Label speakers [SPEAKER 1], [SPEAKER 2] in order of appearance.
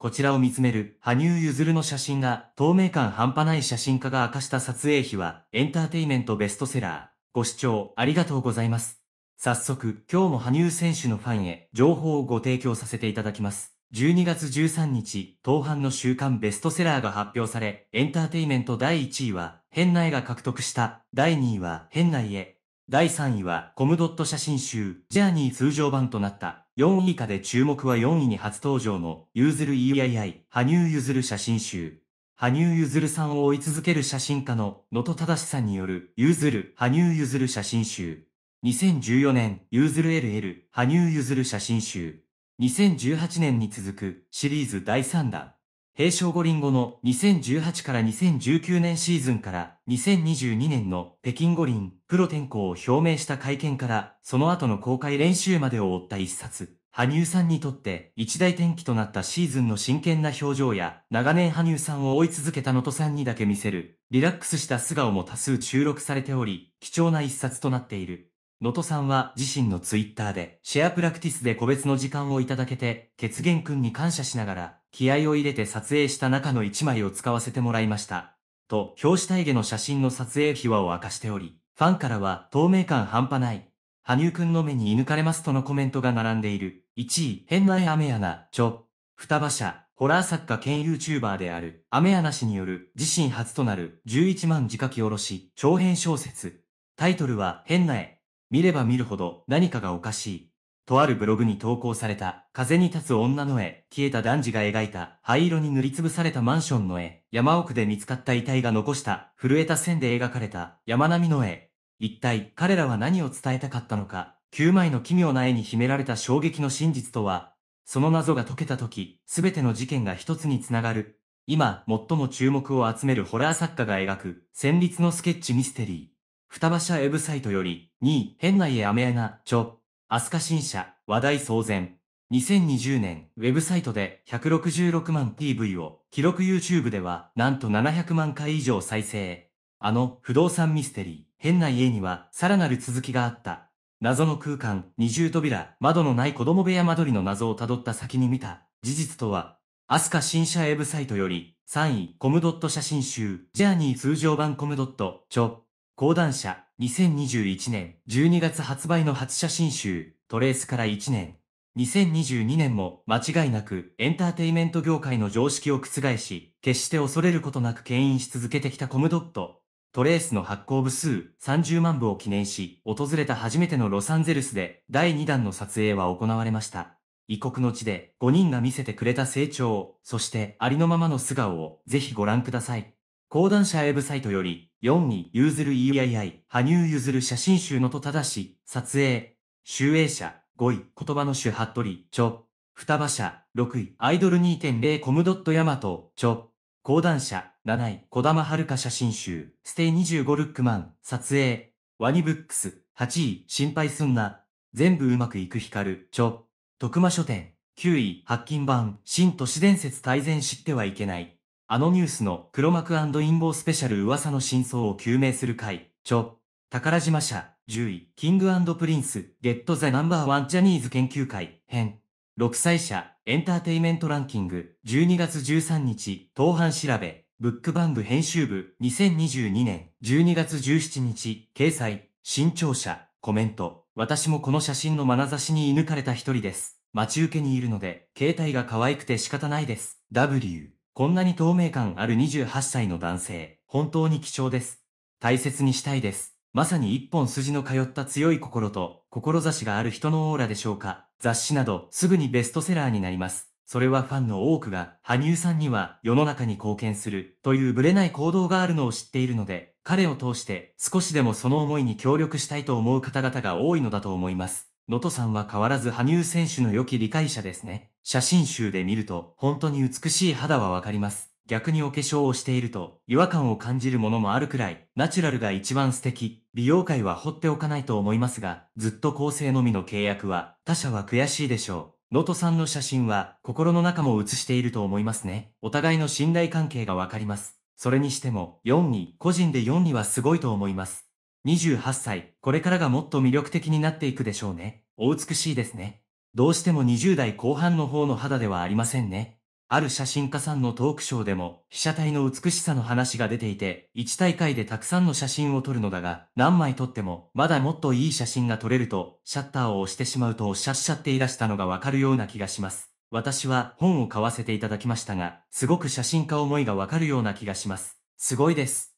[SPEAKER 1] こちらを見つめる羽生結弦の写真が透明感半端ない写真家が明かした撮影費はエンターテイメントベストセラー。ご視聴ありがとうございます。早速、今日も羽生選手のファンへ情報をご提供させていただきます。12月13日、当伴の週刊ベストセラーが発表され、エンターテイメント第1位は、変な絵が獲得した、第2位は、変なへ。第3位は、コムドット写真集、ジャーニー通常版となった。4位以下で注目は4位に初登場の、ゆうずるいやいや羽生ゆずる写真集。羽生ずるさんを追い続ける写真家の野戸正さんによる、ゆずる、羽生ずる写真集。2014年、ゆずる LL、羽生ずる写真集。2018年に続く、シリーズ第3弾。平昌五輪後の2018から2019年シーズンから2022年の北京五輪プロ転向を表明した会見からその後の公開練習までを追った一冊。羽生さんにとって一大転機となったシーズンの真剣な表情や長年羽生さんを追い続けた野戸さんにだけ見せるリラックスした素顔も多数注録されており貴重な一冊となっている。野戸さんは自身のツイッターでシェアプラクティスで個別の時間をいただけて、血源くんに感謝しながら気合を入れて撮影した中の一枚を使わせてもらいました。と、表紙体下の写真の撮影秘話を明かしており、ファンからは透明感半端ない。羽生くんの目に射抜かれますとのコメントが並んでいる。1位、変な雨やな、ちょ。双葉社、ホラー作家兼 YouTuber である、雨穴氏による、自身初となる、11万字書き下ろし、長編小説。タイトルは、変な絵。見れば見るほど、何かがおかしい。とあるブログに投稿された、風に立つ女の絵、消えた男児が描いた、灰色に塗りつぶされたマンションの絵、山奥で見つかった遺体が残した、震えた線で描かれた、山並みの絵。一体、彼らは何を伝えたかったのか、9枚の奇妙な絵に秘められた衝撃の真実とは、その謎が解けた時、すべての事件が一つにつながる。今、最も注目を集めるホラー作家が描く、戦慄のスケッチミステリー。双葉社ウェブサイトより、2位、変な家アメアな、ちょ、アスカ新社、話題騒然。2020年、ウェブサイトで166万 PV を、記録 YouTube では、なんと700万回以上再生。あの、不動産ミステリー、変な家には、さらなる続きがあった。謎の空間、二重扉、窓のない子供部屋間取りの謎をたどった先に見た、事実とは、アスカ新社ウェブサイトより、3位、コムドット写真集、ジャーニー通常版コムドット、ょ、講談社、2021年12月発売の初写真集、トレースから1年。2022年も間違いなくエンターテイメント業界の常識を覆し、決して恐れることなく牽引し続けてきたコムドット。トレースの発行部数30万部を記念し、訪れた初めてのロサンゼルスで第2弾の撮影は行われました。異国の地で5人が見せてくれた成長、そしてありのままの素顔をぜひご覧ください。講談社ウェブサイトより、4位、ゆうずる EII、羽生ゆずる写真集のとただし、撮影、集英社、5位、言葉の主服部、ちょ、双葉社、6位、アイドル2.0コムドットヤマト、ちょ、講談社、7位、小玉遥写真集、ステイ25ルックマン、撮影、ワニブックス、8位、心配すんな、全部うまくいく光る、ちょ、徳間書店、9位、発禁版、新都市伝説大全知ってはいけない。あのニュースの黒幕陰謀スペシャル噂の真相を究明する会、ちょ、宝島社、10位、キングプリンス、ゲットザナンバーワンジャニーズ研究会、編。6歳社、エンターテイメントランキング、12月13日、当班調べ、ブックバンド編集部、2022年、12月17日、掲載、新潮社、コメント、私もこの写真の眼差しに射抜かれた一人です。待ち受けにいるので、携帯が可愛くて仕方ないです。W。こんなに透明感ある28歳の男性、本当に貴重です。大切にしたいです。まさに一本筋の通った強い心と、志がある人のオーラでしょうか。雑誌など、すぐにベストセラーになります。それはファンの多くが、羽生さんには世の中に貢献するというブレない行動があるのを知っているので、彼を通して少しでもその思いに協力したいと思う方々が多いのだと思います。能登さんは変わらず羽生選手の良き理解者ですね。写真集で見ると、本当に美しい肌はわかります。逆にお化粧をしていると、違和感を感じるものもあるくらい、ナチュラルが一番素敵。美容界は放っておかないと思いますが、ずっと構成のみの契約は、他者は悔しいでしょう。能登さんの写真は、心の中も映していると思いますね。お互いの信頼関係がわかります。それにしても、4位、個人で4位はすごいと思います。28歳、これからがもっと魅力的になっていくでしょうね。お美しいですね。どうしても20代後半の方の肌ではありませんね。ある写真家さんのトークショーでも、被写体の美しさの話が出ていて、1大会でたくさんの写真を撮るのだが、何枚撮っても、まだもっといい写真が撮れると、シャッターを押してしまうとおっしゃっしゃっていらしたのがわかるような気がします。私は本を買わせていただきましたが、すごく写真家思いがわかるような気がします。すごいです。